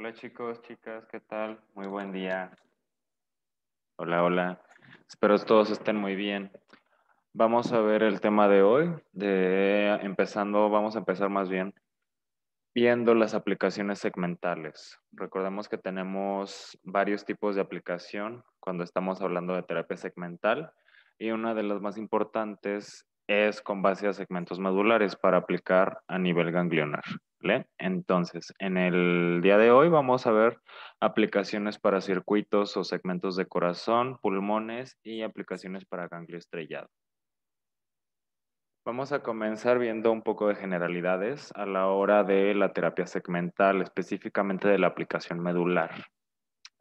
Hola chicos, chicas, ¿qué tal? Muy buen día. Hola, hola. Espero todos estén muy bien. Vamos a ver el tema de hoy, de empezando, vamos a empezar más bien viendo las aplicaciones segmentales. Recordemos que tenemos varios tipos de aplicación cuando estamos hablando de terapia segmental y una de las más importantes es con base a segmentos modulares para aplicar a nivel ganglionar. Entonces, en el día de hoy vamos a ver aplicaciones para circuitos o segmentos de corazón, pulmones y aplicaciones para ganglio estrellado. Vamos a comenzar viendo un poco de generalidades a la hora de la terapia segmental, específicamente de la aplicación medular.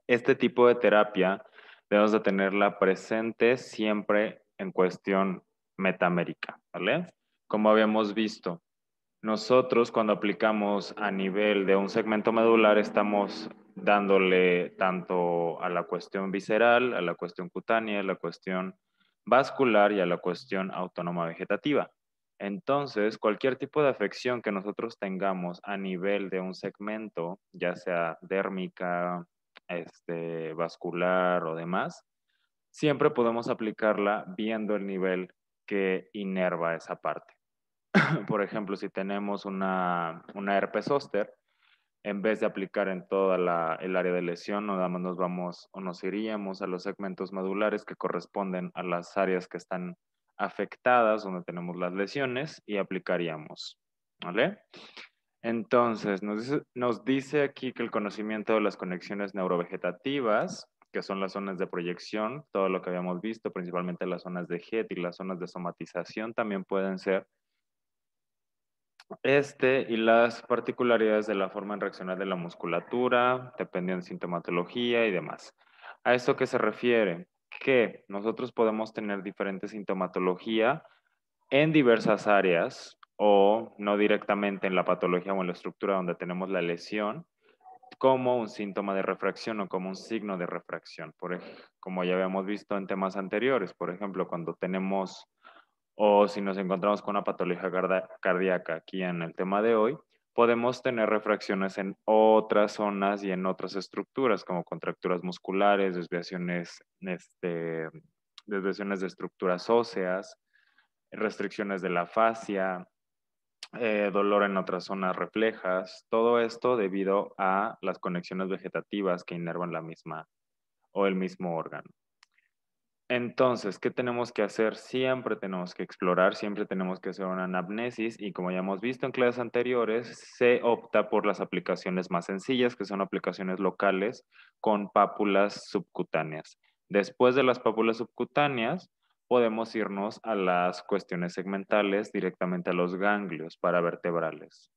Este tipo de terapia debemos de tenerla presente siempre en cuestión metamérica, ¿vale? Como habíamos visto, nosotros cuando aplicamos a nivel de un segmento medular estamos dándole tanto a la cuestión visceral, a la cuestión cutánea, a la cuestión vascular y a la cuestión autónoma vegetativa. Entonces, cualquier tipo de afección que nosotros tengamos a nivel de un segmento, ya sea dérmica, este, vascular o demás, siempre podemos aplicarla viendo el nivel que inerva esa parte. por ejemplo, si tenemos una, herpes zóster, en vez de aplicar en toda la, el área de lesión, nos vamos o nos iríamos a los segmentos modulares que corresponden a las áreas que están afectadas, donde tenemos las lesiones, y aplicaríamos. Entonces, nos dice, nos dice aquí que el conocimiento de las conexiones neurovegetativas, que son las zonas de proyección, todo lo que habíamos visto, principalmente las zonas de HET y las zonas de somatización, también pueden ser este y las particularidades de la forma en reaccionar de la musculatura, dependiendo de sintomatología y demás. ¿A esto que se refiere? Que nosotros podemos tener diferente sintomatología en diversas áreas o no directamente en la patología o en la estructura donde tenemos la lesión, como un síntoma de refracción o como un signo de refracción, por como ya habíamos visto en temas anteriores, por ejemplo, cuando tenemos o si nos encontramos con una patología cardíaca aquí en el tema de hoy, podemos tener refracciones en otras zonas y en otras estructuras, como contracturas musculares, desviaciones, este, desviaciones de estructuras óseas, restricciones de la fascia, eh, dolor en otras zonas reflejas, todo esto debido a las conexiones vegetativas que inervan la misma o el mismo órgano. Entonces, ¿qué tenemos que hacer? Siempre tenemos que explorar, siempre tenemos que hacer una anamnesis y como ya hemos visto en clases anteriores, se opta por las aplicaciones más sencillas, que son aplicaciones locales con pápulas subcutáneas. Después de las pápulas subcutáneas, podemos irnos a las cuestiones segmentales directamente a los ganglios para vertebrales.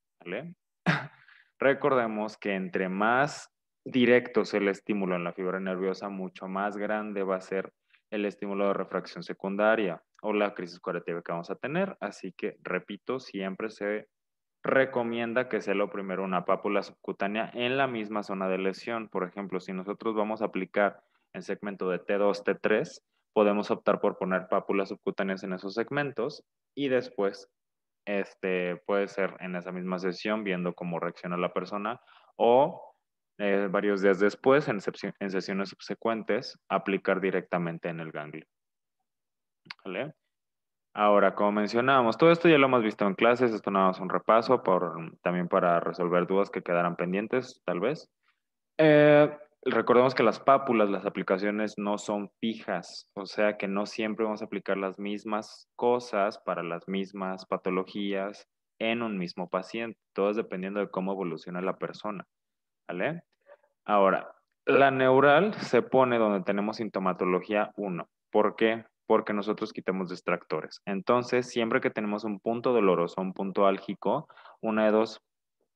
Recordemos que entre más directo el estímulo en la fibra nerviosa, mucho más grande va a ser el estímulo de refracción secundaria o la crisis curativa que vamos a tener. Así que, repito, siempre se recomienda que se lo primero una pápula subcutánea en la misma zona de lesión. Por ejemplo, si nosotros vamos a aplicar en segmento de T2, T3, podemos optar por poner pápulas subcutáneas en esos segmentos y después este, puede ser en esa misma sesión viendo cómo reacciona la persona o eh, varios días después, en, sesiones subsecuentes, aplicar directamente en el ganglio. Ahora, como mencionábamos, todo esto ya lo hemos visto en clases, esto nada más un repaso por, también para resolver dudas que quedaran pendientes, tal vez. Eh, recordemos que las pápulas, las aplicaciones no son fijas, o sea que no siempre vamos a aplicar las mismas cosas para las mismas patologías en un mismo paciente, todo es dependiendo de cómo evoluciona la persona, ¿vale? Ahora, la neural se pone donde tenemos sintomatología 1. ¿Por qué? Porque nosotros quitamos distractores. Entonces, siempre que tenemos un punto doloroso, un punto álgico, una de dos,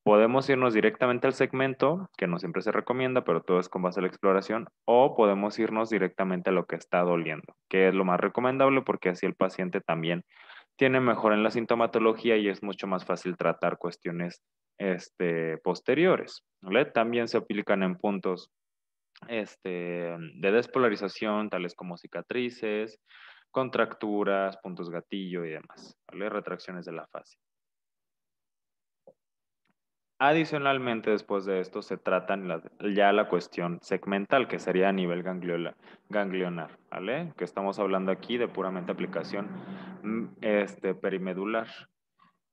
podemos irnos directamente al segmento, que no siempre se recomienda, pero todo es con base a la exploración, o podemos irnos directamente a lo que está doliendo, que es lo más recomendable porque así el paciente también tiene mejor en la sintomatología y es mucho más fácil tratar cuestiones este, posteriores. También se aplican en puntos este, de despolarización, tales como cicatrices, contracturas, puntos gatillo y demás, retracciones de la fase. Adicionalmente, después de esto, se trata ya la cuestión segmental, que sería a nivel ganglionar, Que estamos hablando aquí de puramente aplicación mm, este, perimedular,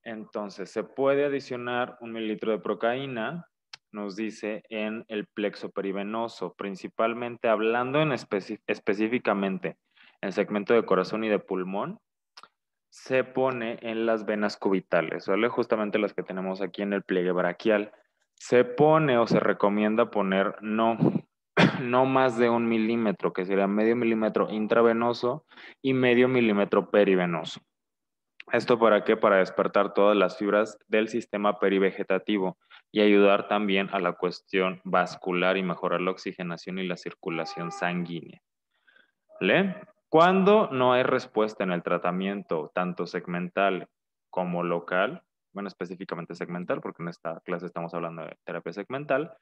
entonces, se puede adicionar un mililitro de procaína, nos dice, en el plexo perivenoso, principalmente hablando en específicamente en segmento de corazón y de pulmón, se pone en las venas cubitales, ¿vale? Justamente las que tenemos aquí en el pliegue braquial. Se pone o se recomienda poner no, no más de un milímetro, que sería medio milímetro intravenoso y medio milímetro perivenoso. ¿Esto para qué? Para despertar todas las fibras del sistema perivegetativo y ayudar también a la cuestión vascular y mejorar la oxigenación y la circulación sanguínea. Cuando no hay respuesta en el tratamiento, tanto segmental como local, bueno, específicamente segmental, porque en esta clase estamos hablando de terapia segmental,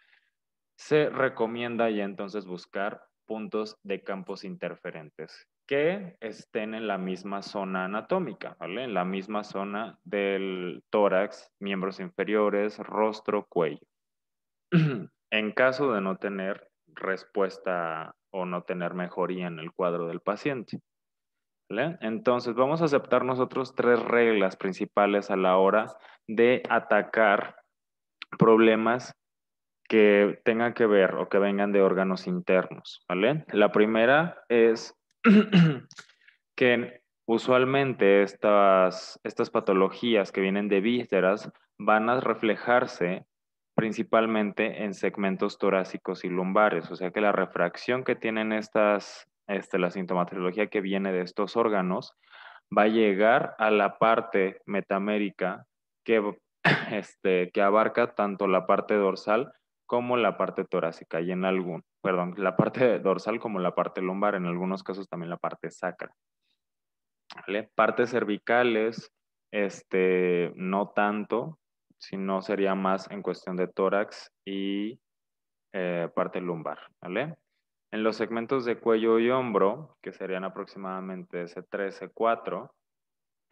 se recomienda ya entonces buscar puntos de campos interferentes que estén en la misma zona anatómica, ¿vale? En la misma zona del tórax, miembros inferiores, rostro, cuello. en caso de no tener respuesta o no tener mejoría en el cuadro del paciente. ¿Vale? Entonces, vamos a aceptar nosotros tres reglas principales a la hora de atacar problemas que tengan que ver o que vengan de órganos internos, ¿vale? La primera es que usualmente estas, patologías que vienen de vísceras van a reflejarse principalmente en segmentos torácicos y lumbares, o sea que la refracción que tienen estas, este, la sintomatología que viene de estos órganos va a llegar a la parte metamérica que este, abarca tanto la parte dorsal como la parte torácica y en algún, perdón, la parte dorsal como la parte lumbar, en algunos casos también la parte sacra. Partes cervicales, este, no tanto, sino sería más en cuestión de tórax y eh, parte lumbar, En los segmentos de cuello y hombro, que serían aproximadamente C3, C4,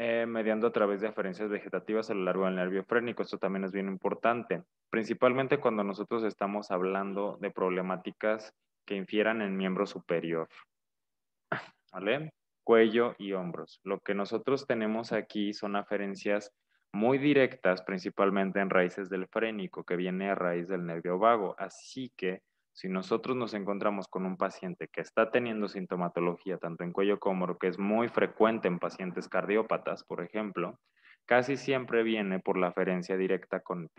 eh, mediando a través de aferencias vegetativas a lo largo del nervio frénico. Esto también es bien importante, principalmente cuando nosotros estamos hablando de problemáticas que infieran en miembro superior, ¿vale? cuello y hombros. Lo que nosotros tenemos aquí son aferencias muy directas, principalmente en raíces del frénico, que viene a raíz del nervio vago. Así que si nosotros nos encontramos con un paciente que está teniendo sintomatología tanto en cuello como lo que es muy frecuente en pacientes cardiópatas, por ejemplo, casi siempre viene por la aferencia directa con,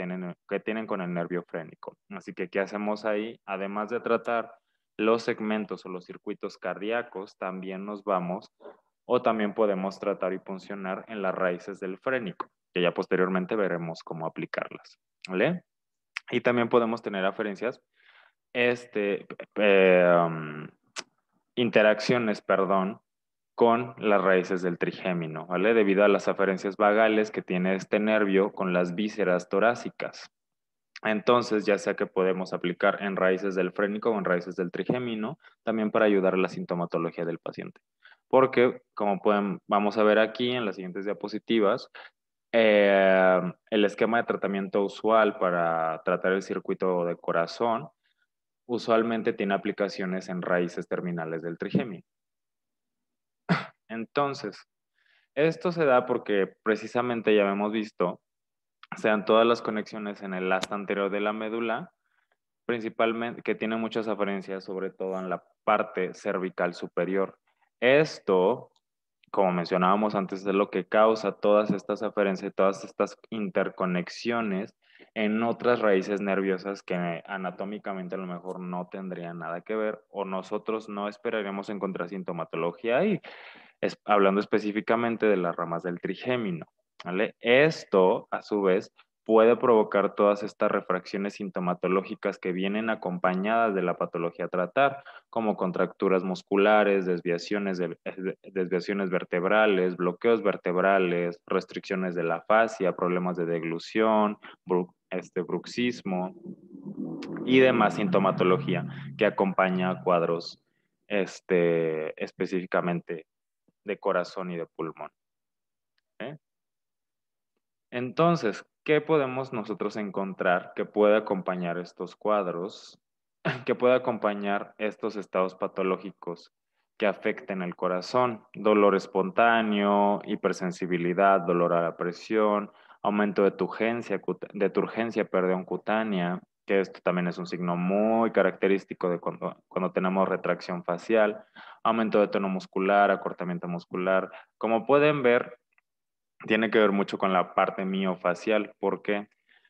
que tienen con el nervio frénico. Así que, ¿qué hacemos ahí? Además de tratar los segmentos o los circuitos cardíacos, también nos vamos o también podemos tratar y funcionar en las raíces del frénico, que ya posteriormente veremos cómo aplicarlas. ¿Vale? Y también podemos tener aferencias este, eh, interacciones, perdón, con las raíces del trigémino, ¿vale? Debido a las aferencias vagales que tiene este nervio con las vísceras torácicas. Entonces, ya sea que podemos aplicar en raíces del frénico o en raíces del trigémino, también para ayudar a la sintomatología del paciente. Porque, como pueden, vamos a ver aquí en las siguientes diapositivas, eh, el esquema de tratamiento usual para tratar el circuito de corazón usualmente tiene aplicaciones en raíces terminales del trigemio. Entonces, esto se da porque precisamente ya hemos visto, sean todas las conexiones en el asta anterior de la médula, principalmente que tiene muchas aferencias, sobre todo en la parte cervical superior. Esto, como mencionábamos antes, es lo que causa todas estas aferencias, todas estas interconexiones en otras raíces nerviosas que anatómicamente a lo mejor no tendrían nada que ver o nosotros no esperaríamos encontrar sintomatología ahí, es, hablando específicamente de las ramas del trigémino. ¿vale? Esto, a su vez, puede provocar todas estas refracciones sintomatológicas que vienen acompañadas de la patología tratar, como contracturas musculares, eh, desviaciones, vertebrales, bloqueos vertebrales, restricciones de la fascia, problemas de deglución, este, bruxismo y demás sintomatología que acompaña a cuadros este, específicamente de corazón y de pulmón. ¿eh? Entonces, ¿qué podemos nosotros encontrar que pueda acompañar estos cuadros, que puede acompañar estos estados patológicos que afecten el corazón? Dolor espontáneo, hipersensibilidad, dolor a la presión, aumento de turgencia, de cutánea, que esto también es un signo muy característico de cuando tenemos retracción facial, aumento de tono muscular, acortamiento muscular. Como pueden ver, tiene que ver mucho con la parte miofacial, porque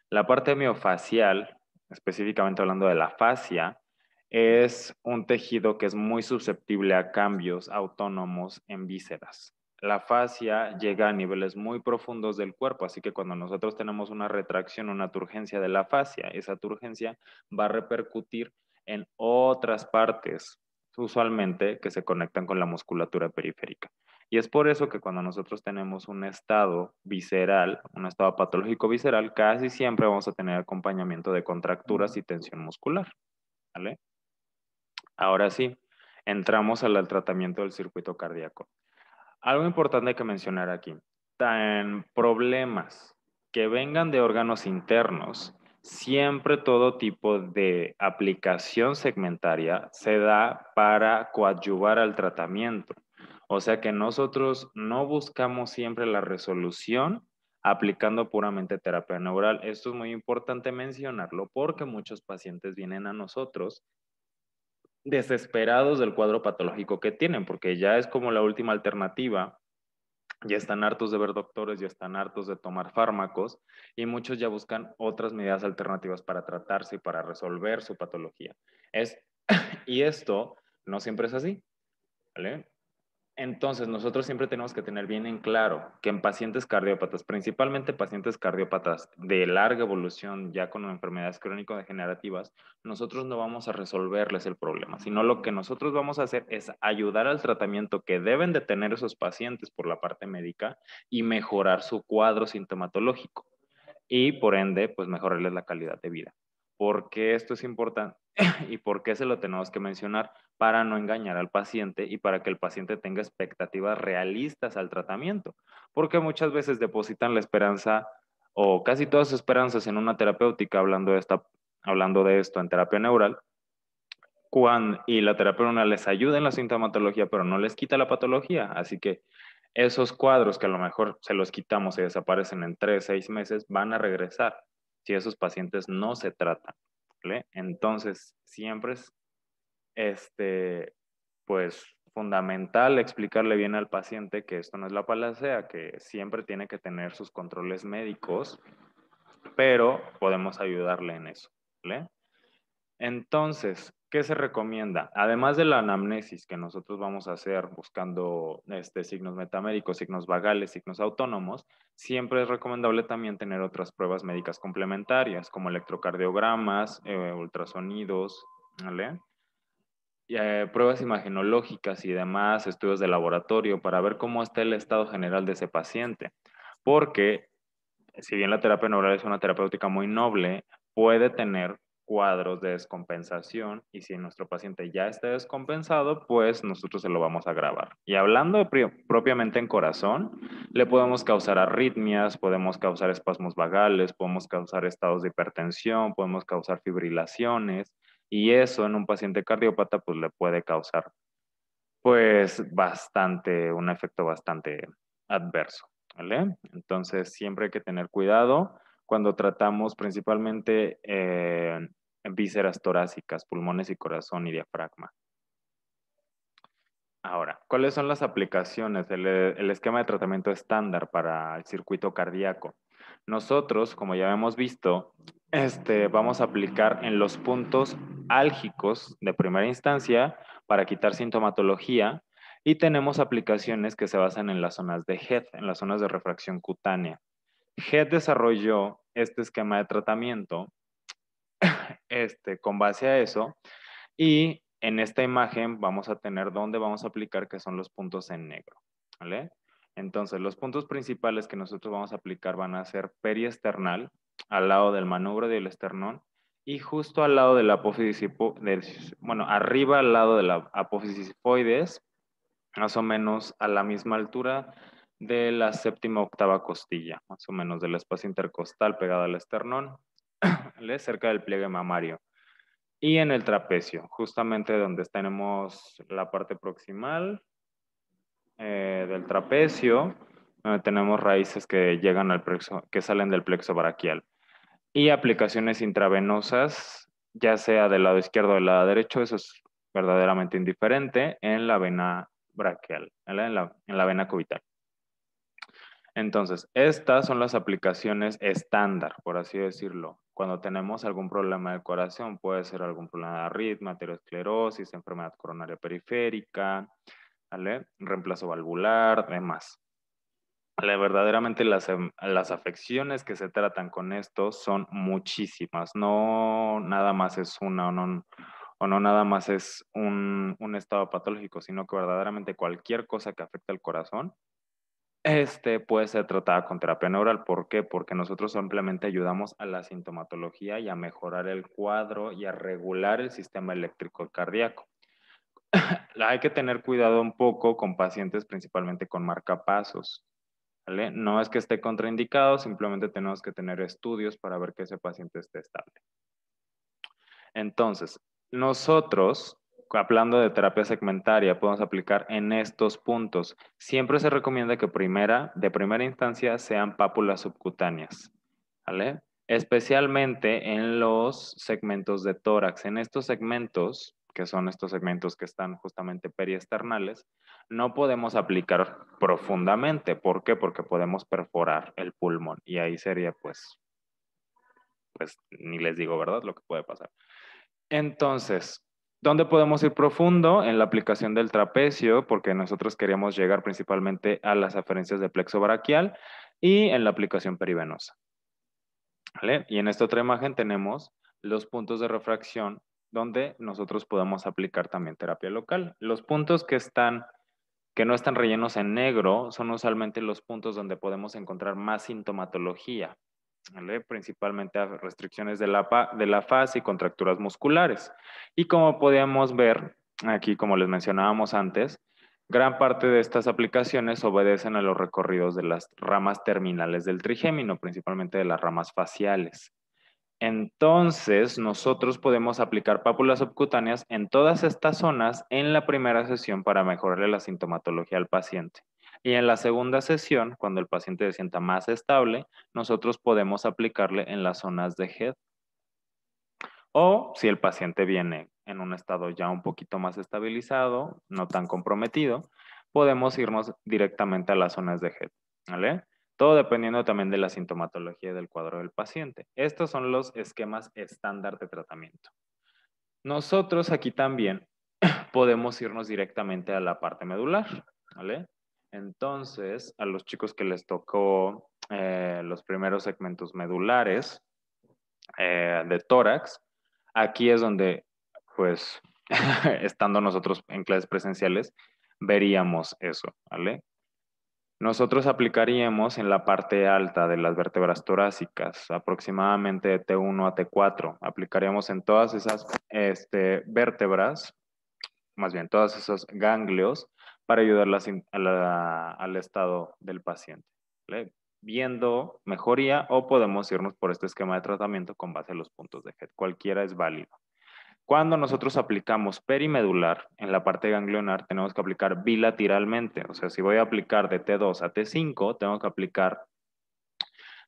la parte miofacial, específicamente hablando de la fascia, es un tejido que es muy susceptible a cambios autónomos en vísceras. La fascia llega a niveles muy profundos del cuerpo, así que cuando nosotros tenemos una retracción, una turgencia de la fascia, esa turgencia va a repercutir en otras partes, usualmente que se conectan con la musculatura periférica. Y es por eso que cuando nosotros tenemos un estado visceral, un estado patológico visceral, casi siempre vamos a tener acompañamiento de contracturas y tensión muscular. ¿Vale? Ahora sí, entramos al, tratamiento del circuito cardíaco. Algo importante que mencionar aquí, en problemas que vengan de órganos internos, siempre todo tipo de aplicación segmentaria se da para coadyuvar al tratamiento. O sea que nosotros no buscamos siempre la resolución aplicando puramente terapia neural. Esto es muy importante mencionarlo porque muchos pacientes vienen a nosotros desesperados del cuadro patológico que tienen, porque ya es como la última alternativa, ya están hartos de ver doctores, ya están hartos de tomar fármacos y muchos ya buscan otras medidas alternativas para tratarse y para resolver su patología. y esto no siempre es así. ¿vale? Entonces, nosotros siempre tenemos que tener bien en claro que en pacientes cardiópatas, principalmente pacientes cardiópatas de larga evolución, ya con enfermedades crónico-degenerativas, nosotros no vamos a resolverles el problema, sino lo que nosotros vamos a hacer es ayudar al tratamiento que deben de tener esos pacientes por la parte médica y mejorar su cuadro sintomatológico y por ende, pues mejorarles la calidad de vida por qué esto es importante y por qué se lo tenemos que mencionar para no engañar al paciente y para que el paciente tenga expectativas realistas al tratamiento. Porque muchas veces depositan la esperanza o casi todas sus esperanzas en una terapéutica, hablando de, esta, hablando de esto en terapia neural, y la terapia neural les ayuda en la sintomatología, pero no les quita la patología. Así que esos cuadros que a lo mejor se los quitamos y desaparecen en tres, seis meses, van a regresar si esos pacientes no se tratan. Entonces, siempre es este, pues, fundamental explicarle bien al paciente que esto no es la palacea, que siempre tiene que tener sus controles médicos, pero podemos ayudarle en eso. Entonces, ¿qué se recomienda? Además de la anamnesis que nosotros vamos a hacer buscando este, signos metaméricos, signos vagales, signos autónomos, siempre es recomendable también tener otras pruebas médicas complementarias, como electrocardiogramas, eh, ultrasonidos, ¿vale? Eh, pruebas imagenológicas y demás, estudios de laboratorio para ver cómo está el estado general de ese paciente. Porque si bien la terapia neural es una terapéutica muy noble, puede tener cuadros de descompensación y si nuestro paciente ya está descompensado, pues nosotros se lo vamos a grabar. Y hablando propiamente en corazón, le podemos causar arritmias, podemos causar espasmos vagales, podemos causar estados de hipertensión, podemos causar fibrilaciones y eso en un paciente cardiópata pues le puede causar pues bastante, un efecto bastante adverso. Entonces siempre hay que tener cuidado cuando tratamos principalmente eh, vísceras torácicas, pulmones y corazón y diafragma. Ahora, ¿cuáles son las aplicaciones? del esquema de tratamiento estándar para el circuito cardíaco. Nosotros, como ya hemos visto, este, vamos a aplicar en los puntos álgicos de primera instancia para quitar sintomatología y tenemos aplicaciones que se basan en las zonas de HED, en las zonas de refracción cutánea. HED desarrolló este esquema de tratamiento este, con base a eso. Y en esta imagen vamos a tener dónde vamos a aplicar, que son los puntos en negro. ¿vale? Entonces, los puntos principales que nosotros vamos a aplicar van a ser periesternal, al lado del manubrio del esternón, y justo al lado de la apófisis, bueno, arriba al lado de la apófisis más o menos a la misma altura de la séptima octava costilla, más o menos del espacio intercostal pegado al esternón, cerca del pliegue mamario. Y en el trapecio, justamente donde tenemos la parte proximal eh, del trapecio, donde tenemos raíces que llegan al que salen del plexo braquial. Y aplicaciones intravenosas, ya sea del lado izquierdo o del lado derecho, eso es verdaderamente indiferente, en la vena braquial, en, la, en la vena cubital. Entonces, estas son las aplicaciones estándar, por así decirlo, cuando tenemos algún problema del corazón, puede ser algún problema de arritmia, aterosclerosis, enfermedad coronaria periférica, ¿vale? reemplazo valvular, demás. verdaderamente em, las, afecciones que se tratan con esto son muchísimas, no nada más es una o no, nada más es un, estado patológico, sino que verdaderamente cualquier cosa que afecte al corazón este puede ser tratada con terapia neural. ¿Por qué? Porque nosotros simplemente ayudamos a la sintomatología y a mejorar el cuadro y a regular el sistema eléctrico cardíaco. Hay que tener cuidado un poco con pacientes principalmente con marcapasos. No es que esté contraindicado, simplemente tenemos que tener estudios para ver que ese paciente esté estable. Entonces, nosotros hablando de terapia segmentaria, podemos aplicar en estos puntos. Siempre se recomienda que primera, de primera instancia sean pápulas subcutáneas, ¿vale? Especialmente en los segmentos de tórax. En estos segmentos, que son estos segmentos que están justamente periesternales, no podemos aplicar profundamente. ¿Por qué? Porque podemos perforar el pulmón y ahí sería pues, pues ni les digo, ¿verdad? Lo que puede pasar. Entonces, donde podemos ir profundo? En la aplicación del trapecio, porque nosotros queríamos llegar principalmente a las aferencias de plexo braquial y en la aplicación perivenosa. Y en esta otra imagen tenemos los puntos de refracción donde nosotros podemos aplicar también terapia local. Los puntos que están que no están rellenos en negro son usualmente los puntos donde podemos encontrar más sintomatología principalmente a restricciones de la, de la faz y contracturas musculares. Y como podíamos ver aquí, como les mencionábamos antes, Gran parte de estas aplicaciones obedecen a los recorridos de las ramas terminales del trigémino, principalmente de las ramas faciales. Entonces, nosotros podemos aplicar pápulas subcutáneas en todas estas zonas en la primera sesión para mejorarle la sintomatología al paciente. Y en la segunda sesión, cuando el paciente se sienta más estable, nosotros podemos aplicarle en las zonas de head. O si el paciente viene en un estado ya un poquito más estabilizado, no tan comprometido, podemos irnos directamente a las zonas de head. ¿vale? Todo dependiendo también de la sintomatología del cuadro del paciente. Estos son los esquemas estándar de tratamiento. Nosotros aquí también podemos irnos directamente a la parte medular, ¿vale? Entonces, a los chicos que les tocó eh, los primeros segmentos medulares eh, de tórax, aquí es donde, pues, estando nosotros en clases presenciales, veríamos eso, ¿vale? Nosotros aplicaríamos en la parte alta de las vértebras torácicas, aproximadamente de T1 a T4. Aplicaríamos en todas esas este, vértebras, más bien todos esos ganglios, para ayudar al estado del paciente. Viendo mejoría o podemos irnos por este esquema de tratamiento con base a los puntos de head Cualquiera es válido. Cuando nosotros aplicamos perimedular en la parte ganglionar, tenemos que aplicar bilateralmente. O sea, si voy a aplicar de T2 a T5, tengo que aplicar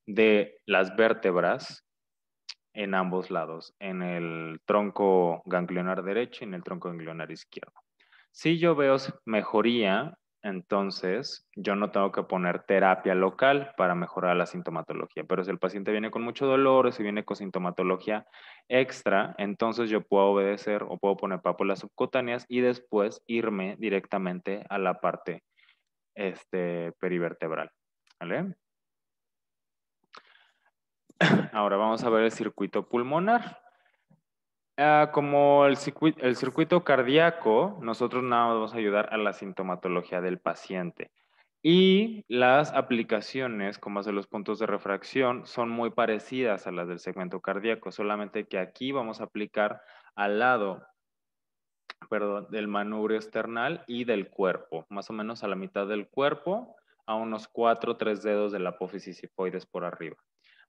de las vértebras en ambos lados, en el tronco ganglionar derecho y en el tronco ganglionar izquierdo. Si yo veo mejoría, entonces yo no tengo que poner terapia local para mejorar la sintomatología, pero si el paciente viene con mucho dolor si viene con sintomatología extra, entonces yo puedo obedecer o puedo poner pápulas subcutáneas y después irme directamente a la parte este, perivertebral. Ahora vamos a ver el circuito pulmonar. Ah, como el circuito, cardíaco, nosotros nada más vamos a ayudar a la sintomatología del paciente. Y las aplicaciones, como hace los puntos de refracción, son muy parecidas a las del segmento cardíaco, solamente que aquí vamos a aplicar al lado del manubrio external y del cuerpo, más o menos a la mitad del cuerpo, a unos cuatro o tres dedos de la apófisis hipoides por arriba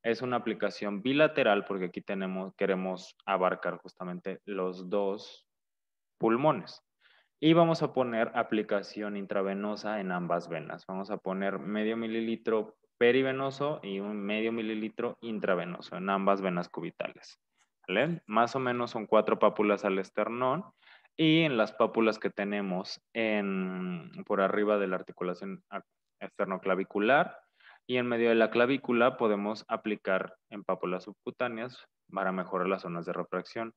es una aplicación bilateral porque aquí tenemos, queremos abarcar justamente los dos pulmones. Y vamos a poner aplicación intravenosa en ambas venas. Vamos a poner medio mililitro perivenoso y un medio mililitro intravenoso en ambas venas cubitales. Más o menos son cuatro pápulas al esternón y en las pápulas que tenemos por arriba de la articulación esternoclavicular y en medio de la clavícula podemos aplicar en subcutáneas para mejorar las zonas de refracción.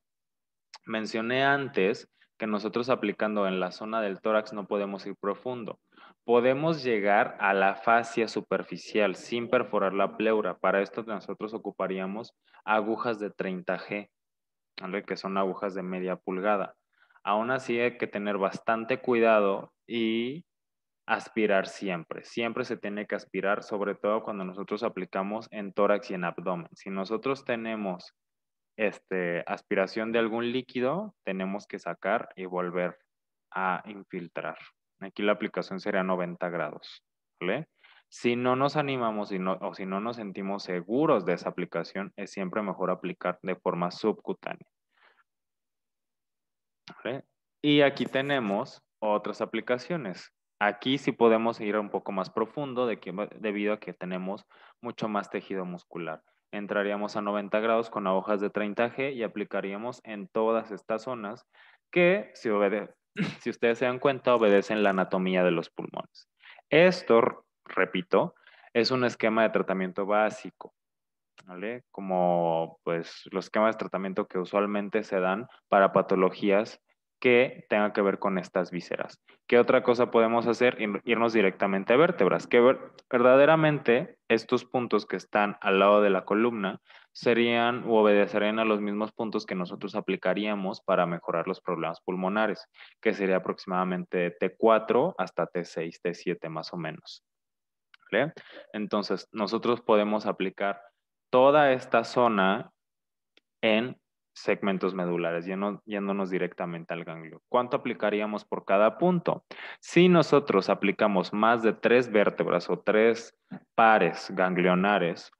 Mencioné antes que nosotros aplicando en la zona del tórax no podemos ir profundo. Podemos llegar a la fascia superficial sin perforar la pleura. Para esto nosotros ocuparíamos agujas de 30G, que son agujas de media pulgada. Aún así hay que tener bastante cuidado y aspirar siempre. Siempre se tiene que aspirar, sobre todo cuando nosotros aplicamos en tórax y en abdomen. Si nosotros tenemos este, aspiración de algún líquido, tenemos que sacar y volver a infiltrar. Aquí la aplicación sería 90 grados. Si no nos animamos y no, o si no nos sentimos seguros de esa aplicación, es siempre mejor aplicar de forma subcutánea. Y aquí tenemos otras aplicaciones. Aquí sí podemos ir un poco más profundo de debido a que tenemos mucho más tejido muscular. Entraríamos a 90 grados con agujas de 30G y aplicaríamos en todas estas zonas que, si, ustedes se dan cuenta, obedecen la anatomía de los pulmones. Esto, repito, es un esquema de tratamiento básico. Como pues los esquemas de tratamiento que usualmente se dan para patologías que tenga que ver con estas vísceras. ¿Qué otra cosa podemos hacer? Irnos directamente a vértebras, que verdaderamente estos puntos que están al lado de la columna serían o obedecerían a los mismos puntos que nosotros aplicaríamos para mejorar los problemas pulmonares, que sería aproximadamente T4 hasta T6, T7 más o menos. Entonces, nosotros podemos aplicar toda esta zona en segmentos medulares, yendo, yéndonos directamente al ganglio. ¿Cuánto aplicaríamos por cada punto? Si nosotros aplicamos más de tres vértebras o tres pares ganglionares,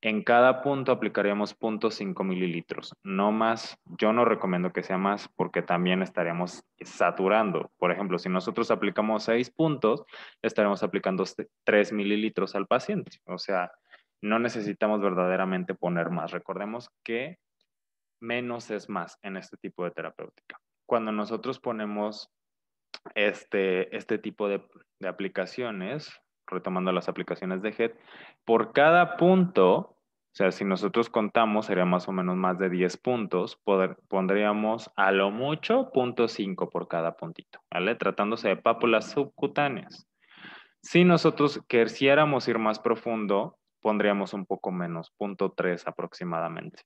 en cada punto aplicaríamos 0.5 mililitros, no más. Yo no recomiendo que sea más porque también estaríamos saturando. Por ejemplo, si nosotros aplicamos seis puntos, estaremos aplicando 3 este, mililitros al paciente. O sea, no necesitamos verdaderamente poner más. Recordemos que menos es más en este tipo de terapéutica. Cuando nosotros ponemos este, este tipo de, aplicaciones, retomando las aplicaciones de HED, por cada punto, o sea, si nosotros contamos, sería más o menos más de 10 puntos, pondríamos a lo mucho 0.5 por cada puntito, ¿vale? Tratándose de pápulas subcutáneas. Si nosotros quisiéramos ir más profundo, pondríamos un poco menos, 0.3 aproximadamente,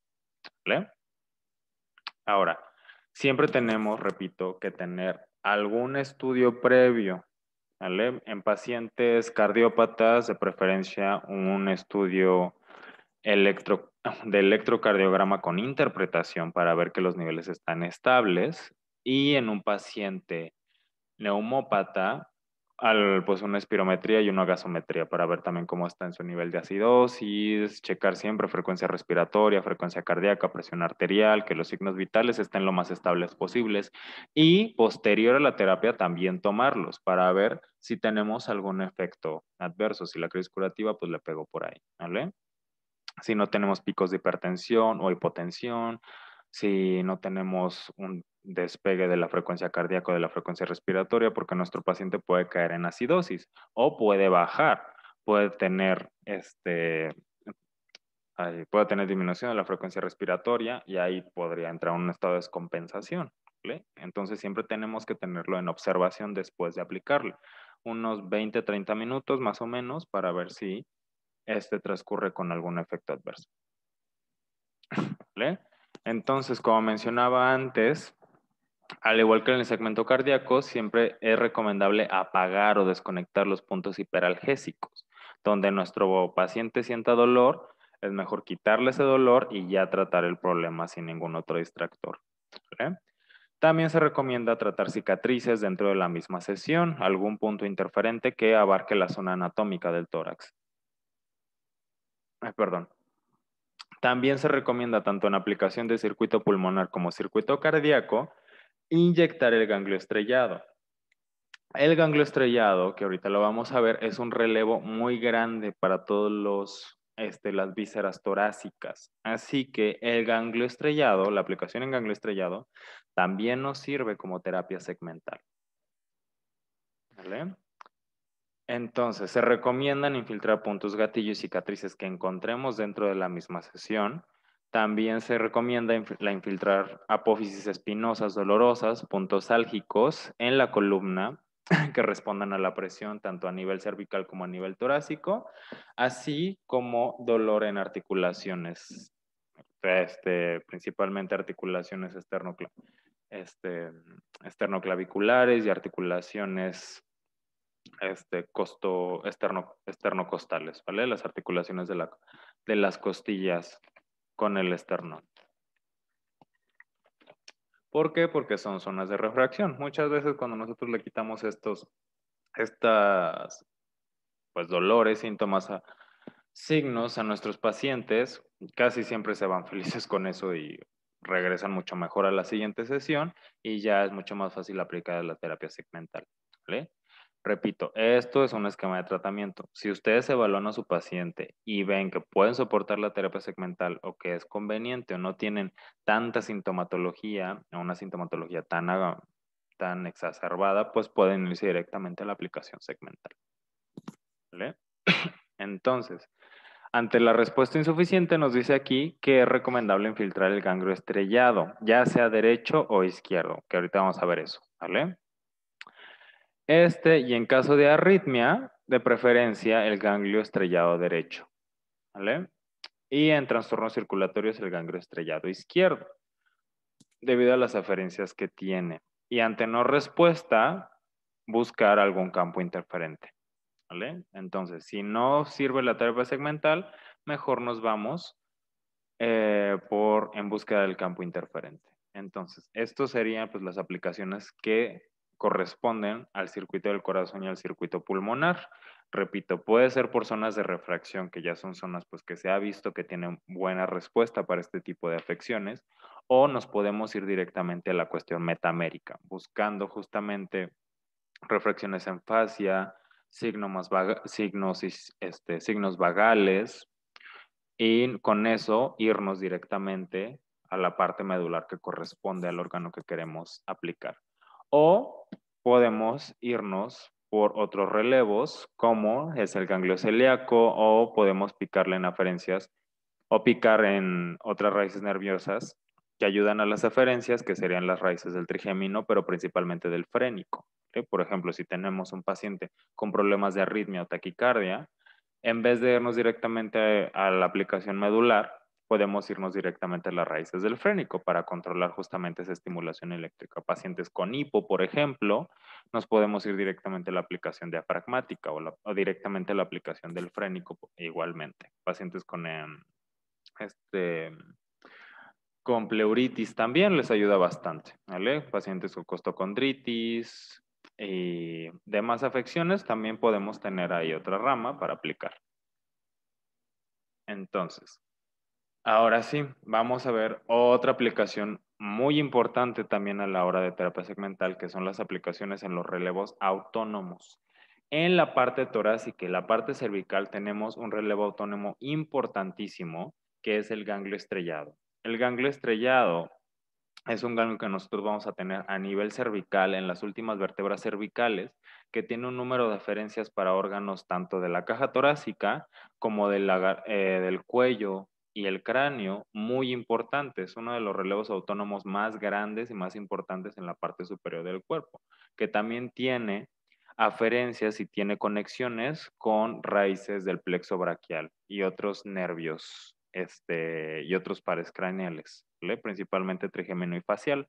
¿vale? Ahora, siempre tenemos, repito, que tener algún estudio previo. En pacientes cardiópatas, de preferencia un estudio de electrocardiograma con interpretación para ver que los niveles están estables. Y en un paciente neumópata, al, pues una espirometría y una gasometría para ver también cómo está en su nivel de acidosis, checar siempre frecuencia respiratoria, frecuencia cardíaca, presión arterial, que los signos vitales estén lo más estables posibles y posterior a la terapia también tomarlos para ver si tenemos algún efecto adverso, si la crisis curativa pues le pego por ahí, ¿vale? Si no tenemos picos de hipertensión o hipotensión, si no tenemos un despegue de la frecuencia cardíaca o de la frecuencia respiratoria porque nuestro paciente puede caer en acidosis o puede bajar, puede tener este puede tener disminución de la frecuencia respiratoria y ahí podría entrar un estado de descompensación. Entonces siempre tenemos que tenerlo en observación después de aplicarlo. Unos 20, 30 minutos más o menos para ver si este transcurre con algún efecto adverso. Entonces, como mencionaba antes, al igual que en el segmento cardíaco, siempre es recomendable apagar o desconectar los puntos hiperalgésicos. Donde nuestro paciente sienta dolor, es mejor quitarle ese dolor y ya tratar el problema sin ningún otro distractor. También se recomienda tratar cicatrices dentro de la misma sesión, algún punto interferente que abarque la zona anatómica del tórax. perdón. También se recomienda tanto en aplicación de circuito pulmonar como circuito cardíaco inyectar el ganglio estrellado. El ganglio estrellado, que ahorita lo vamos a ver, es un relevo muy grande para todos los este, las vísceras torácicas. Así que el ganglio estrellado, la aplicación en ganglio estrellado, también nos sirve como terapia segmental. Entonces, se recomiendan infiltrar puntos gatillos y cicatrices que encontremos dentro de la misma sesión también se recomienda infiltrar apófisis espinosas dolorosas, puntos álgicos en la columna que respondan a la presión tanto a nivel cervical como a nivel torácico, así como dolor en articulaciones, este, principalmente articulaciones externoclaviculares este, esternoclaviculares y articulaciones este, costo, esternocostales, ¿vale? Las articulaciones de, de las costillas con el esternón. ¿Por qué? Porque son zonas de refracción. Muchas veces cuando nosotros le quitamos estos estas pues dolores, síntomas, signos a nuestros pacientes, casi siempre se van felices con eso y regresan mucho mejor a la siguiente sesión y ya es mucho más fácil aplicar la terapia segmental. ¿vale? Repito, esto es un esquema de tratamiento. Si ustedes evalúan a su paciente y ven que pueden soportar la terapia segmental o que es conveniente o no tienen tanta sintomatología, una sintomatología tan, tan exacerbada, pues pueden irse directamente a la aplicación segmental. ¿Vale? Entonces, ante la respuesta insuficiente nos dice aquí que es recomendable infiltrar el ganglio estrellado, ya sea derecho o izquierdo, que ahorita vamos a ver eso, ¿vale? Este y en caso de arritmia, de preferencia el ganglio estrellado derecho. ¿vale? Y en trastornos circulatorios el ganglio estrellado izquierdo, debido a las aferencias que tiene. Y ante no respuesta, buscar algún campo interferente. ¿vale? Entonces, si no sirve la terapia segmental, mejor nos vamos eh, por, en búsqueda del campo interferente. Entonces, estas serían pues, las aplicaciones que corresponden al circuito del corazón y al circuito pulmonar. Repito, puede ser por zonas de refracción, que ya son zonas pues, que se ha visto que tienen buena respuesta para este tipo de afecciones, o nos podemos ir directamente a la cuestión metamérica, buscando justamente refracciones en fascia, signos, este, signos vagales, y con eso irnos directamente a la parte medular que corresponde al órgano que queremos aplicar. O podemos irnos por otros relevos, como es el ganglio celíaco, o podemos picarle en aferencias o picar en otras raíces nerviosas que ayudan a las aferencias, que serían las raíces del trigemino, pero principalmente del frénico. Por ejemplo, si tenemos un paciente con problemas de arritmia o taquicardia, en vez de irnos directamente a la aplicación medular, podemos irnos directamente a las raíces del frénico para controlar justamente esa estimulación eléctrica. Pacientes con hipo, por ejemplo, nos podemos ir directamente a la aplicación diafragmática o, o directamente a la aplicación del frénico igualmente. Pacientes con, em, este, con pleuritis también les ayuda bastante, Pacientes con costocondritis y demás afecciones también podemos tener ahí otra rama para aplicar. Entonces, Ahora sí, vamos a ver otra aplicación muy importante también a la hora de terapia segmental, que son las aplicaciones en los relevos autónomos. En la parte torácica y la parte cervical tenemos un relevo autónomo importantísimo, que es el ganglio estrellado. El ganglio estrellado es un ganglio que nosotros vamos a tener a nivel cervical, en las últimas vértebras cervicales, que tiene un número de aferencias para órganos tanto de la caja torácica como eh, del cuello, y el cráneo, muy importante, es uno de los relevos autónomos más grandes y más importantes en la parte superior del cuerpo, que también tiene aferencias y tiene conexiones con raíces del plexo braquial y otros nervios este, y otros pares craneales, principalmente trigemino y facial.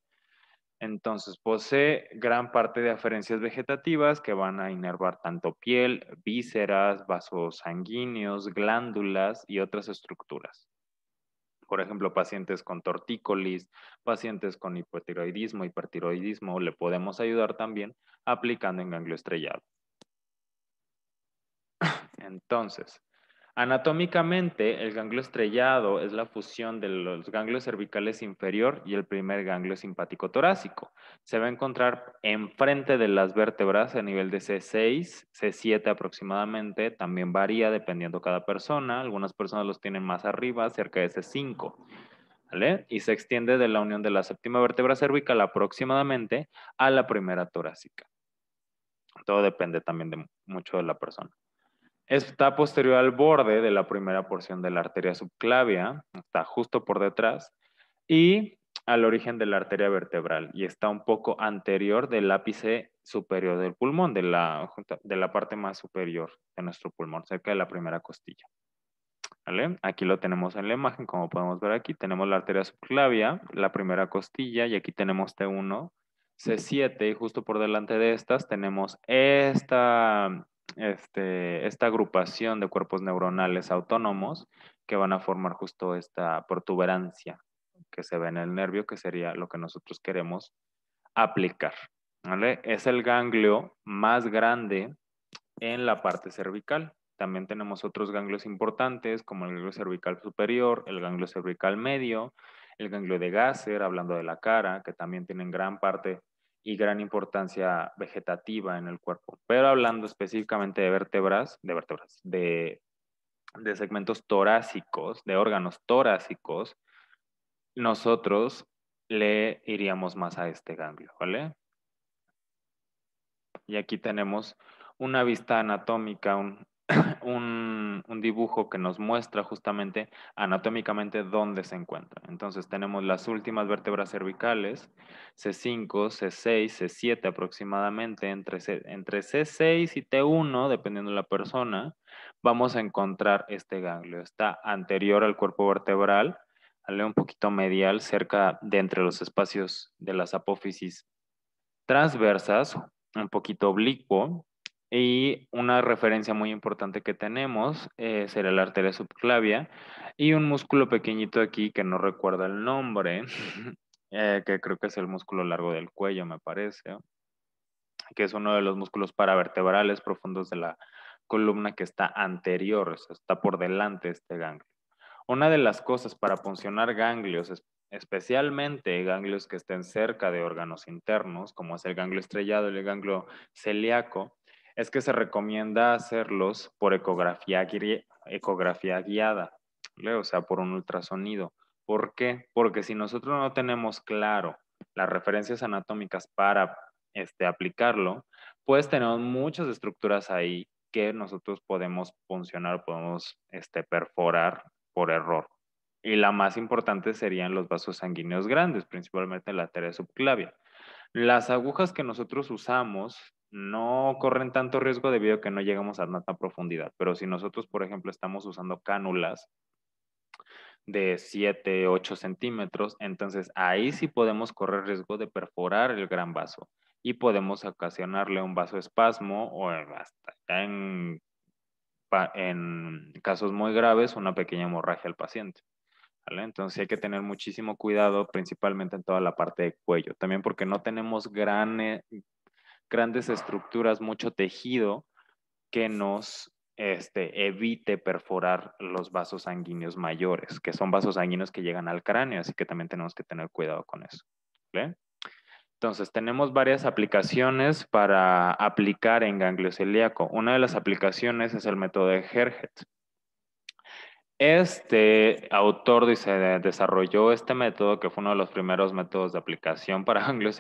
Entonces, posee gran parte de aferencias vegetativas que van a inervar tanto piel, vísceras, vasos sanguíneos, glándulas y otras estructuras por ejemplo, pacientes con tortícolis, pacientes con hipotiroidismo, hipertiroidismo, le podemos ayudar también aplicando en ganglio estrellado. Entonces, Anatómicamente, el ganglio estrellado es la fusión de los ganglios cervicales inferior y el primer ganglio simpático torácico. Se va a encontrar enfrente de las vértebras a nivel de C6, C7 aproximadamente, también varía dependiendo cada persona. Algunas personas los tienen más arriba, cerca de C5. Y se extiende de la unión de la séptima vértebra cervical aproximadamente a la primera torácica. Todo depende también de mucho de la persona. Está posterior al borde de la primera porción de la arteria subclavia, está justo por detrás, y al origen de la arteria vertebral, y está un poco anterior del ápice superior del pulmón, de la, de la parte más superior de nuestro pulmón, cerca de la primera costilla. Aquí lo tenemos en la imagen, como podemos ver aquí, tenemos la arteria subclavia, la primera costilla, y aquí tenemos T1, C7 y justo por delante de estas tenemos esta este, esta agrupación de cuerpos neuronales autónomos que van a formar justo esta protuberancia que se ve en el nervio, que sería lo que nosotros queremos aplicar. Es el ganglio más grande en la parte cervical. También tenemos otros ganglios importantes como el ganglio cervical superior, el ganglio cervical medio, el ganglio de Gasser, hablando de la cara, que también tienen gran parte y gran importancia vegetativa en el cuerpo. Pero hablando específicamente de vértebras, de vértebras, de, segmentos torácicos, de órganos torácicos, nosotros le iríamos más a este ganglio, ¿vale? Y aquí tenemos una vista anatómica, un, un, dibujo que nos muestra justamente anatómicamente dónde se encuentra. Entonces tenemos las últimas vértebras cervicales, C5, C6, C7 aproximadamente, entre, C, entre C6 y T1, dependiendo de la persona, vamos a encontrar este ganglio. Está anterior al cuerpo vertebral, un poquito medial, cerca de entre los espacios de las apófisis transversas, un poquito oblicuo, y una referencia muy importante que tenemos eh, será la arteria subclavia y un músculo pequeñito aquí que no recuerda el nombre, eh, que creo que es el músculo largo del cuello, me parece, que es uno de los músculos paravertebrales profundos de la columna que está anterior, está por delante este ganglio. Una de las cosas para puncionar ganglios, especialmente ganglios que estén cerca de órganos internos, como es el ganglio estrellado y el ganglio celíaco, es que se recomienda hacerlos por ecografía, guiada, o sea, por un ultrasonido. ¿Por qué? Porque si nosotros no tenemos claro las referencias anatómicas para este, aplicarlo, pues tenemos muchas estructuras ahí que nosotros podemos funcionar, podemos este, perforar por error. Y la más importante serían los vasos sanguíneos grandes, principalmente la arteria subclavia. Las agujas que nosotros usamos no corren tanto riesgo debido a que no llegamos a tanta profundidad, pero si nosotros, por ejemplo, estamos usando cánulas de 7, 8 centímetros, entonces ahí sí podemos correr riesgo de perforar el gran vaso y podemos ocasionarle un vaso espasmo o hasta en casos muy graves una pequeña hemorragia al paciente. Entonces hay que tener muchísimo cuidado, principalmente en toda la parte de cuello, también porque no tenemos grandes estructuras, mucho tejido que nos este, evite perforar los vasos sanguíneos mayores, que son vasos sanguíneos que llegan al cráneo, así que también tenemos que tener cuidado con eso. Entonces, tenemos varias aplicaciones para aplicar en ganglio celíaco. Una de las aplicaciones es el método de Herget. Este autor dice, desarrolló este método que fue uno de los primeros métodos de aplicación para ganglio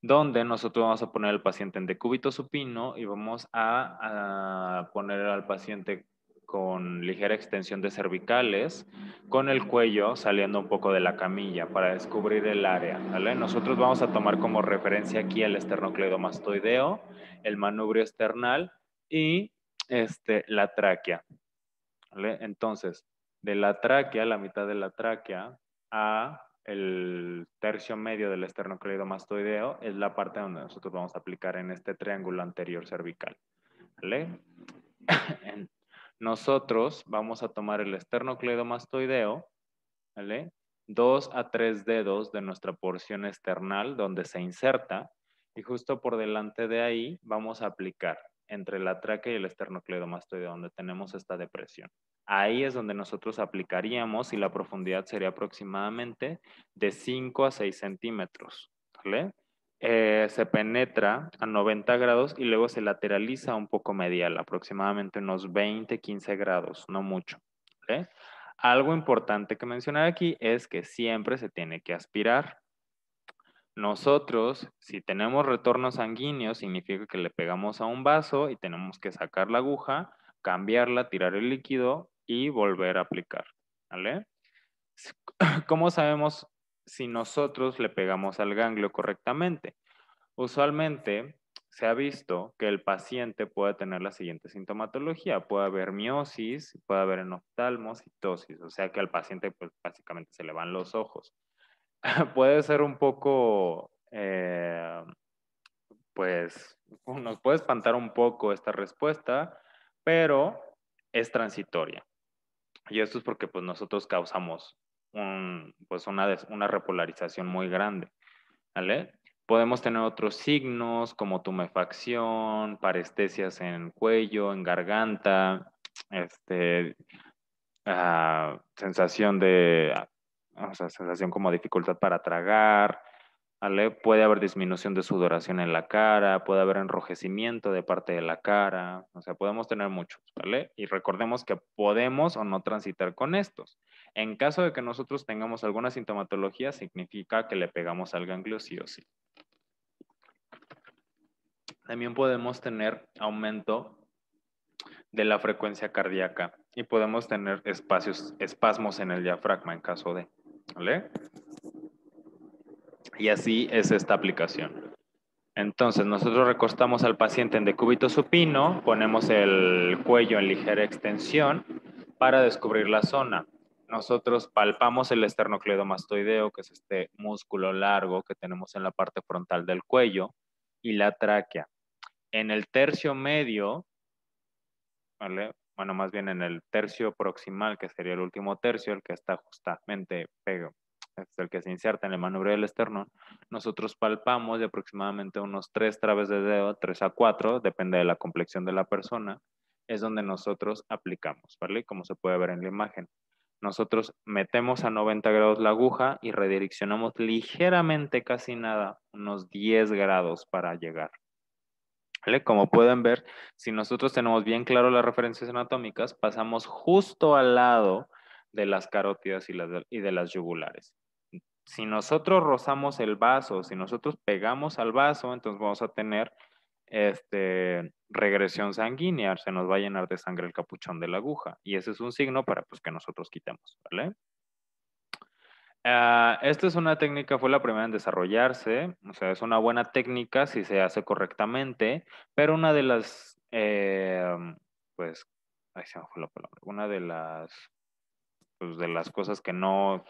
donde nosotros vamos a poner al paciente en decúbito supino y vamos a, poner al paciente con ligera extensión de cervicales, con el cuello saliendo un poco de la camilla para descubrir el área. Nosotros vamos a tomar como referencia aquí el esternocleidomastoideo, el manubrio esternal y este, la tráquea. Entonces, de la tráquea, la mitad de la tráquea, a el tercio medio del esternocleidomastoideo es la parte donde nosotros vamos a aplicar en este triángulo anterior cervical. Nosotros vamos a tomar el esternocleidomastoideo, ¿vale? dos a tres dedos de nuestra porción external donde se inserta y justo por delante de ahí vamos a aplicar entre la tráquea y el esternocleidomastoide donde tenemos esta depresión. Ahí es donde nosotros aplicaríamos y la profundidad sería aproximadamente de 5 a 6 centímetros. Eh, se penetra a 90 grados y luego se lateraliza un poco medial, aproximadamente unos 20, 15 grados, no mucho. Algo importante que mencionar aquí es que siempre se tiene que aspirar. Nosotros, si tenemos retorno sanguíneo, significa que le pegamos a un vaso y tenemos que sacar la aguja, cambiarla, tirar el líquido y volver a aplicar. ¿Cómo sabemos si nosotros le pegamos al ganglio correctamente? Usualmente se ha visto que el paciente puede tener la siguiente sintomatología. Puede haber miosis, puede haber enoftalmos y o sea que al paciente pues, básicamente se le van los ojos. puede ser un poco, eh, pues, nos puede espantar un poco esta respuesta, pero es transitoria. Y esto es porque pues, nosotros causamos un, pues, una, una repolarización muy grande. ¿vale? Podemos tener otros signos como tumefacción, parestesias en cuello, en garganta, este, ah, sensación de o sea, sensación como dificultad para tragar, ¿vale? puede haber disminución de sudoración en la cara, puede haber enrojecimiento de parte de la cara, o sea, podemos tener muchos, ¿vale? Y recordemos que podemos o no transitar con estos. En caso de que nosotros tengamos alguna sintomatología, significa que le pegamos al ganglio sí o sí. También podemos tener aumento de la frecuencia cardíaca y podemos tener espacios, espasmos en el diafragma en caso de. ¿Vale? Y así es esta aplicación. Entonces, nosotros recostamos al paciente en decúbito supino, ponemos el cuello en ligera extensión para descubrir la zona. Nosotros palpamos el esternocleidomastoideo, que es este músculo largo que tenemos en la parte frontal del cuello, y la tráquea. En el tercio medio, ¿vale? bueno, más bien en el tercio proximal, que sería el último tercio, el que está justamente pegado, es el que se inserta en el manubrio del esternón, nosotros palpamos de aproximadamente unos tres traves de dedo, tres a cuatro, depende de la complexión de la persona, es donde nosotros aplicamos, ¿vale? Como se puede ver en la imagen. Nosotros metemos a 90 grados la aguja y redireccionamos ligeramente, casi nada, unos 10 grados para llegar. Como pueden ver, si nosotros tenemos bien claro las referencias anatómicas, pasamos justo al lado de las carótidas y, de, las yugulares. Si nosotros rozamos el vaso, si nosotros pegamos al vaso, entonces vamos a tener este, regresión sanguínea, se nos va a llenar de sangre el capuchón de la aguja. Y ese es un signo para pues, que nosotros quitemos, ¿vale? Ah, esta es una técnica, fue la primera en desarrollarse, o sea, es una buena técnica si se hace correctamente, pero una de las, eh, pues, ahí se me fue la palabra, una de las, pues, de las cosas que no,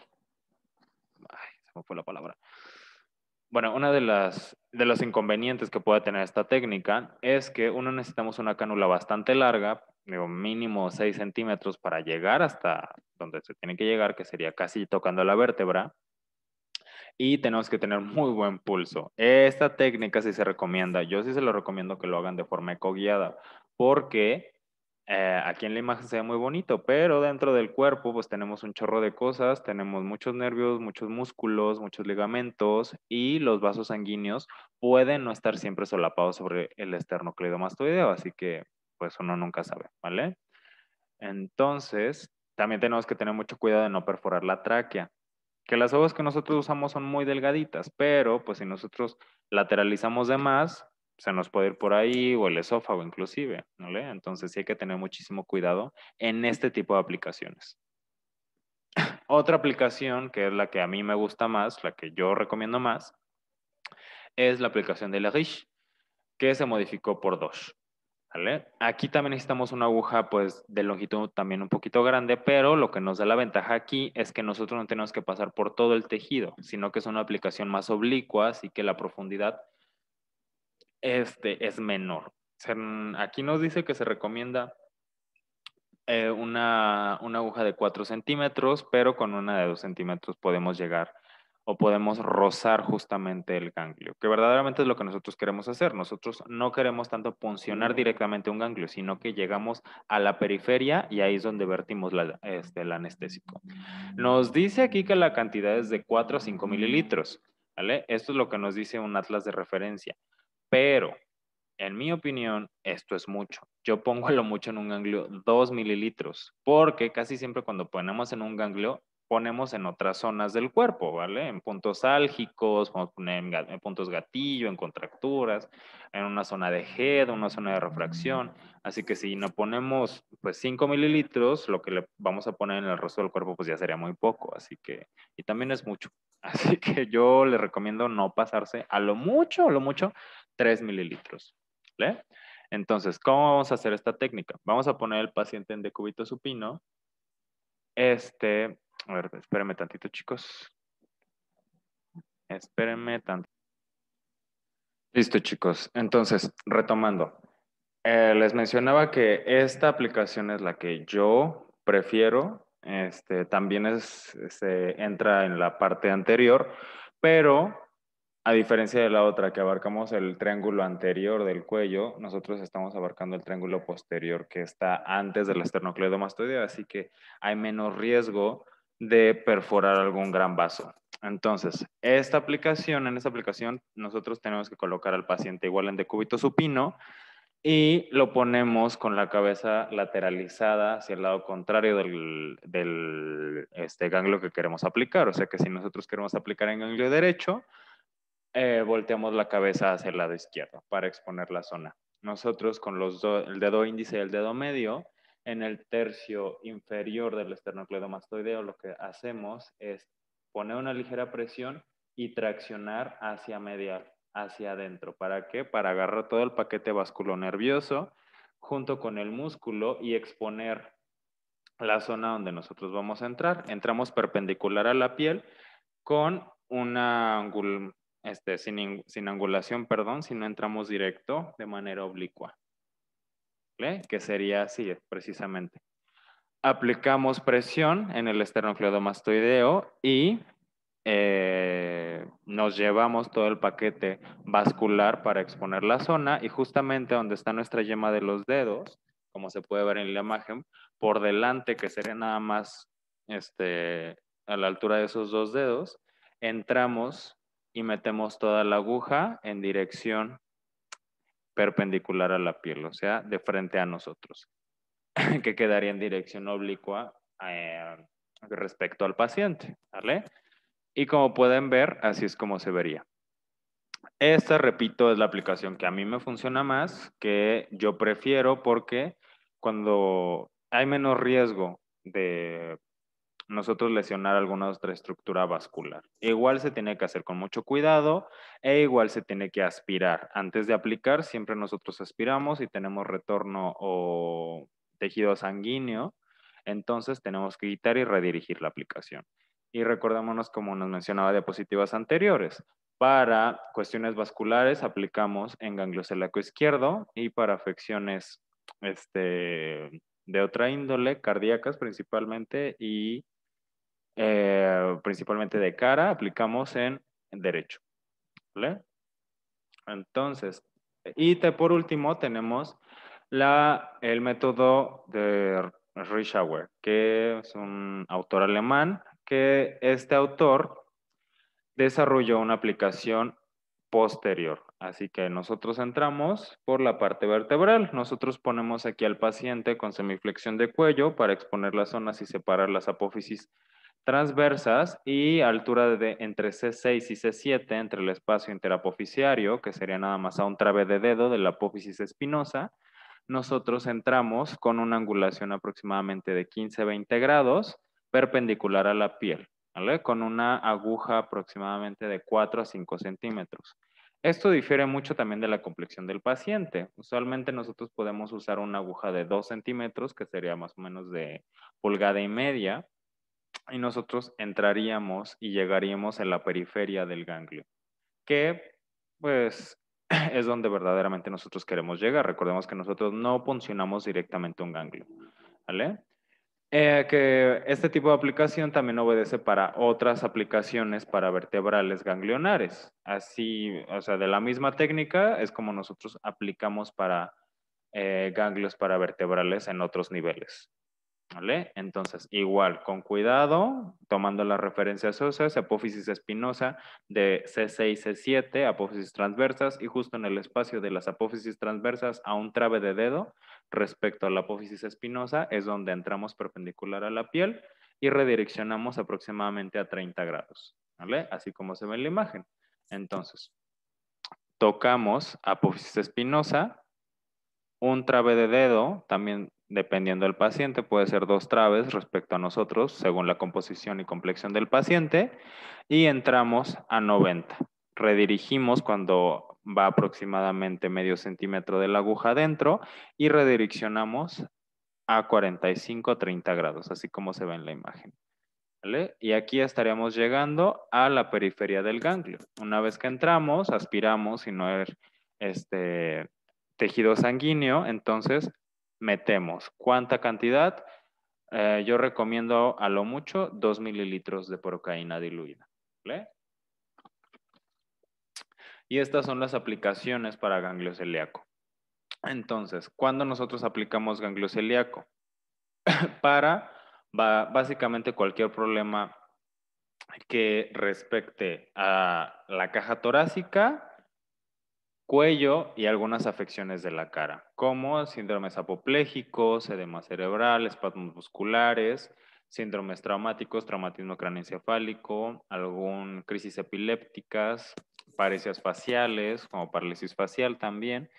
ay, se me fue la palabra, bueno, una de las de los inconvenientes que puede tener esta técnica es que uno necesitamos una cánula bastante larga, mínimo 6 centímetros para llegar hasta donde se tiene que llegar, que sería casi tocando la vértebra. Y tenemos que tener muy buen pulso. Esta técnica sí se recomienda. Yo sí se lo recomiendo que lo hagan de forma ecoguiada, porque eh, aquí en la imagen se ve muy bonito, pero dentro del cuerpo pues tenemos un chorro de cosas, tenemos muchos nervios, muchos músculos, muchos ligamentos y los vasos sanguíneos pueden no estar siempre solapados sobre el esternocleidomastoideo, así que pues uno nunca sabe, ¿vale? Entonces, también tenemos que tener mucho cuidado de no perforar la tráquea, que las hojas que nosotros usamos son muy delgaditas, pero pues si nosotros lateralizamos de más, se nos puede ir por ahí o el esófago inclusive, Entonces sí hay que tener muchísimo cuidado en este tipo de aplicaciones. Otra aplicación que es la que a mí me gusta más, la que yo recomiendo más, es la aplicación de la rich que se modificó por dos. ¿vale? Aquí también necesitamos una aguja pues de longitud también un poquito grande, pero lo que nos da la ventaja aquí es que nosotros no tenemos que pasar por todo el tejido, sino que es una aplicación más oblicua, así que la profundidad este es menor. Aquí nos dice que se recomienda eh, una, aguja de 4 centímetros, pero con una de 2 centímetros podemos llegar o podemos rozar justamente el ganglio, que verdaderamente es lo que nosotros queremos hacer. Nosotros no queremos tanto puncionar directamente un ganglio, sino que llegamos a la periferia y ahí es donde vertimos este, el anestésico. Nos dice aquí que la cantidad es de 4 a 5 mililitros. Esto es lo que nos dice un atlas de referencia pero en mi opinión, esto es mucho. Yo pongo lo mucho en un ganglio 2 mililitros, porque casi siempre cuando ponemos en un ganglio, ponemos en otras zonas del cuerpo, ¿vale? En puntos álgicos, en, puntos gatillo, en contracturas, en una zona de head, una zona de refracción. Así que si no ponemos pues 5 mililitros, lo que le vamos a poner en el resto del cuerpo pues ya sería muy poco, así que, y también es mucho. Así que yo les recomiendo no pasarse a lo mucho, a lo mucho, 3 mililitros. ¿vale? Entonces, ¿cómo vamos a hacer esta técnica? Vamos a poner el paciente en decúbito supino. Este, a ver, espérenme tantito, chicos. Espérenme tantito. Listo, chicos. Entonces, retomando. Eh, les mencionaba que esta aplicación es la que yo prefiero. Este, también es, se este, entra en la parte anterior, pero a diferencia de la otra, que abarcamos el triángulo anterior del cuello, nosotros estamos abarcando el triángulo posterior que está antes del esternocleidomastoideo, así que hay menos riesgo de perforar algún gran vaso. Entonces, esta aplicación, en esta aplicación, nosotros tenemos que colocar al paciente igual en decúbito supino y lo ponemos con la cabeza lateralizada hacia el lado contrario del, este ganglio que queremos aplicar. O sea que si nosotros queremos aplicar en ganglio derecho, eh, volteamos la cabeza hacia el lado izquierdo para exponer la zona. Nosotros con los el dedo índice y el dedo medio, en el tercio inferior del esternocleidomastoideo, lo que hacemos es poner una ligera presión y traccionar hacia medial, hacia adentro. ¿Para qué? Para agarrar todo el paquete nervioso junto con el músculo y exponer la zona donde nosotros vamos a entrar. Entramos perpendicular a la piel con una ángulo... Este, sin, sin angulación, perdón, si no entramos directo de manera oblicua. Que sería así, precisamente. Aplicamos presión en el esternocleidomastoideo y eh, nos llevamos todo el paquete vascular para exponer la zona y justamente donde está nuestra yema de los dedos, como se puede ver en la imagen, por delante, que sería nada más este, a la altura de esos dos dedos, entramos y metemos toda la aguja en dirección perpendicular a la piel, o sea, de frente a nosotros, que quedaría en dirección oblicua eh, respecto al paciente, ¿vale? Y como pueden ver, así es como se vería. Esta, repito, es la aplicación que a mí me funciona más, que yo prefiero porque cuando hay menos riesgo de nosotros lesionar alguna otra estructura vascular. Igual se tiene que hacer con mucho cuidado e igual se tiene que aspirar. Antes de aplicar, siempre nosotros aspiramos y tenemos retorno o tejido sanguíneo, entonces tenemos que quitar y redirigir la aplicación. Y recordémonos, como nos mencionaba diapositivas anteriores, para cuestiones vasculares aplicamos en ganglioselaco izquierdo y para afecciones este, de otra índole, cardíacas principalmente, y eh, principalmente de cara, aplicamos en, derecho. Entonces, y por último tenemos la, el método de Richauer, que es un autor alemán, que este autor desarrolló una aplicación posterior. Así que nosotros entramos por la parte vertebral. Nosotros ponemos aquí al paciente con semiflexión de cuello para exponer las zonas y separar las apófisis transversas y altura de entre C6 y C7 entre el espacio interapoficiario, que sería nada más a un trave de dedo de la apófisis espinosa, nosotros entramos con una angulación aproximadamente de 15-20 grados perpendicular a la piel, ¿vale? con una aguja aproximadamente de 4 a 5 centímetros. Esto difiere mucho también de la complexión del paciente. Usualmente nosotros podemos usar una aguja de 2 centímetros, que sería más o menos de pulgada y media, y nosotros entraríamos y llegaríamos en la periferia del ganglio, que pues es donde verdaderamente nosotros queremos llegar. Recordemos que nosotros no funcionamos directamente un ganglio, ¿vale? Eh, que este tipo de aplicación también obedece para otras aplicaciones para vertebrales ganglionares. Así, o sea, de la misma técnica es como nosotros aplicamos para eh, ganglios para vertebrales en otros niveles. Entonces, igual, con cuidado, tomando las referencias óseas, apófisis espinosa de C6, C7, apófisis transversas, y justo en el espacio de las apófisis transversas a un trabe de dedo respecto a la apófisis espinosa es donde entramos perpendicular a la piel y redireccionamos aproximadamente a 30 grados, Así como se ve en la imagen. Entonces, tocamos apófisis espinosa, un trabe de dedo, también dependiendo del paciente, puede ser dos traves respecto a nosotros, según la composición y complexión del paciente, y entramos a 90. Redirigimos cuando va aproximadamente medio centímetro de la aguja adentro y redireccionamos a 45-30 grados, así como se ve en la imagen. Y aquí estaríamos llegando a la periferia del ganglio. Una vez que entramos, aspiramos y no er, este, tejido sanguíneo, entonces metemos. ¿Cuánta cantidad? Eh, yo recomiendo a lo mucho 2 mililitros de porcaína diluida. Y estas son las aplicaciones para ganglio celíaco. Entonces, ¿cuándo nosotros aplicamos ganglio celíaco? para básicamente cualquier problema que respecte a la caja torácica, cuello y algunas afecciones de la cara, como síndromes apopléjicos, edema cerebral, espasmos musculares, síndromes traumáticos, traumatismo craneoencefálico, algún crisis epilépticas, paresias faciales, como parálisis facial también,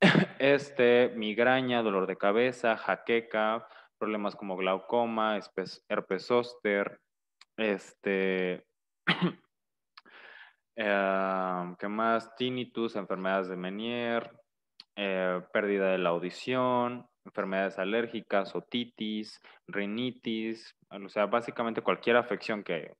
este, migraña, dolor de cabeza, jaqueca, problemas como glaucoma, herpes zóster, este, Em, ¿Qué más? Tinnitus, enfermedades de Menier, eh, pérdida de la audición, enfermedades alérgicas, otitis, rinitis, o sea, básicamente cualquier afección que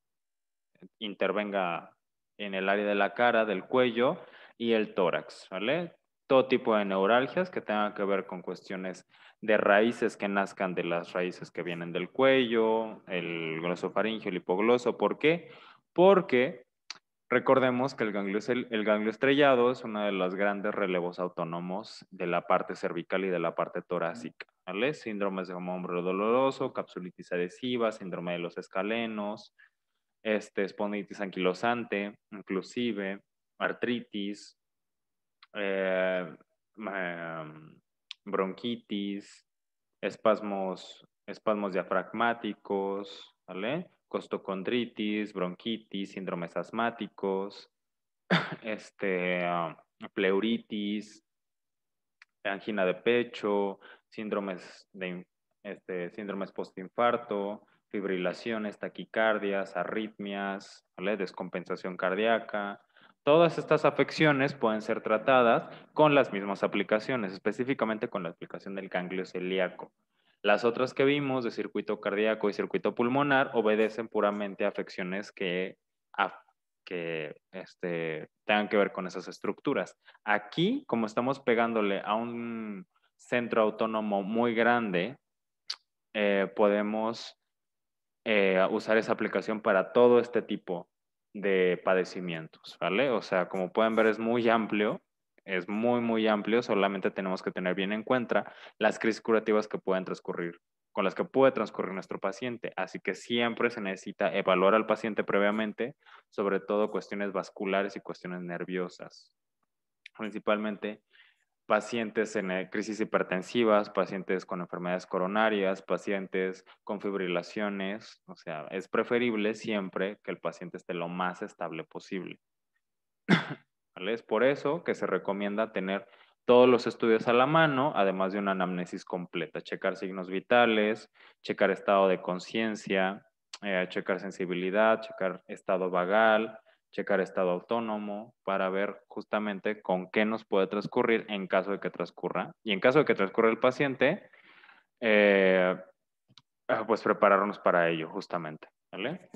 intervenga en el área de la cara, del cuello y el tórax, ¿vale? Todo tipo de neuralgias que tengan que ver con cuestiones de raíces que nazcan de las raíces que vienen del cuello, el glosofaringio, el hipogloso. ¿Por qué? Porque Recordemos que el ganglio, el ganglio estrellado es uno de los grandes relevos autónomos de la parte cervical y de la parte torácica. ¿vale? Síndromes de hombro doloroso, capsulitis adhesiva, síndrome de los escalenos, este, anquilosante, inclusive artritis, eh, em, bronquitis, espasmos, espasmos diafragmáticos, ¿vale? costocondritis, bronquitis, síndromes asmáticos, este, ah, pleuritis, angina de pecho, síndromes, este, síndromes postinfarto, fibrilaciones, taquicardias, arritmias, descompensación cardíaca. Todas estas afecciones pueden ser tratadas con las mismas aplicaciones, específicamente con la aplicación del ganglio celíaco. Las otras que vimos de circuito cardíaco y circuito pulmonar obedecen puramente a afecciones que, que este, tengan que ver con esas estructuras. Aquí, como estamos pegándole a un centro autónomo muy grande, eh, podemos eh, usar esa aplicación para todo este tipo de padecimientos, O sea, como pueden ver, es muy amplio es muy, muy amplio, solamente tenemos que tener bien en cuenta las crisis curativas que pueden transcurrir, con las que puede transcurrir nuestro paciente. Así que siempre se necesita evaluar al paciente previamente, sobre todo cuestiones vasculares y cuestiones nerviosas. Principalmente pacientes en eh, crisis hipertensivas, pacientes con enfermedades coronarias, pacientes con fibrilaciones. O sea, es preferible siempre que el paciente esté lo más estable posible. Es por eso que se recomienda tener todos los estudios a la mano, además de una anamnesis completa, checar signos vitales, checar estado de conciencia, eh, checar sensibilidad, checar estado vagal, checar estado autónomo, para ver justamente con qué nos puede transcurrir en caso de que transcurra. Y en caso de que transcurra el paciente, eh, ah, pues prepararnos para ello, justamente. ¿vale?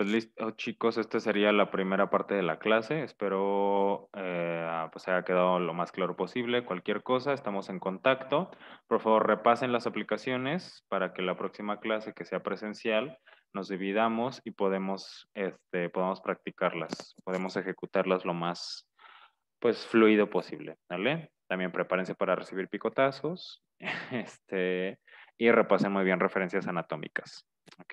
Pues listo, chicos, esta sería la primera parte de la clase. Espero eh, ah, pues haya quedado lo más claro posible. Cualquier cosa, estamos en contacto. Por favor, repasen las aplicaciones para que la próxima clase que sea presencial nos dividamos y podemos, este, podamos practicarlas, podemos ejecutarlas lo más pues fluido posible, También prepárense para recibir picotazos este, y repasen muy bien referencias anatómicas, ¿ok?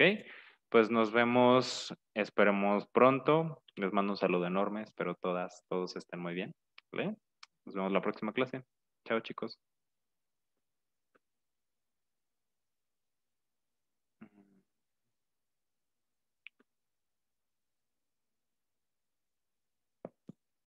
pues nos vemos, esperemos pronto. Les mando un saludo enorme, espero todas, todos estén muy bien. ¿Vale? Nos vemos la próxima clase. Chao chicos.